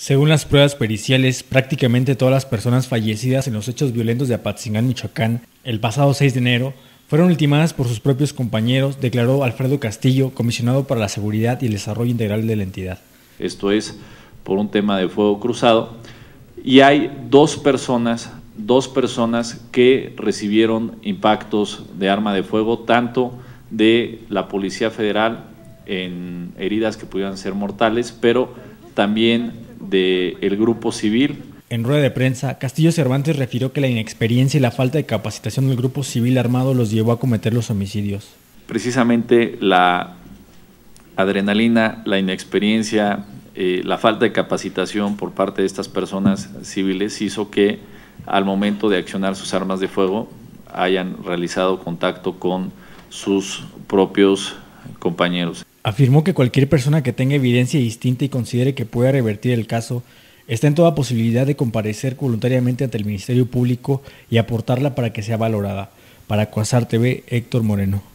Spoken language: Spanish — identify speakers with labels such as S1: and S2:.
S1: Según las pruebas periciales, prácticamente todas las personas fallecidas en los hechos violentos de Apatzingán, Michoacán, el pasado 6 de enero, fueron ultimadas por sus propios compañeros, declaró Alfredo Castillo, comisionado para la Seguridad y el Desarrollo Integral de la entidad.
S2: Esto es por un tema de fuego cruzado y hay dos personas, dos personas que recibieron impactos de arma de fuego, tanto de la Policía Federal en heridas que pudieran ser mortales, pero también grupo civil.
S1: En rueda de prensa, Castillo Cervantes refirió que la inexperiencia y la falta de capacitación del grupo civil armado los llevó a cometer los homicidios.
S2: Precisamente la adrenalina, la inexperiencia, eh, la falta de capacitación por parte de estas personas civiles hizo que al momento de accionar sus armas de fuego hayan realizado contacto con sus propios compañeros.
S1: Afirmó que cualquier persona que tenga evidencia distinta y considere que pueda revertir el caso está en toda posibilidad de comparecer voluntariamente ante el Ministerio Público y aportarla para que sea valorada. Para Cuasar TV, Héctor Moreno.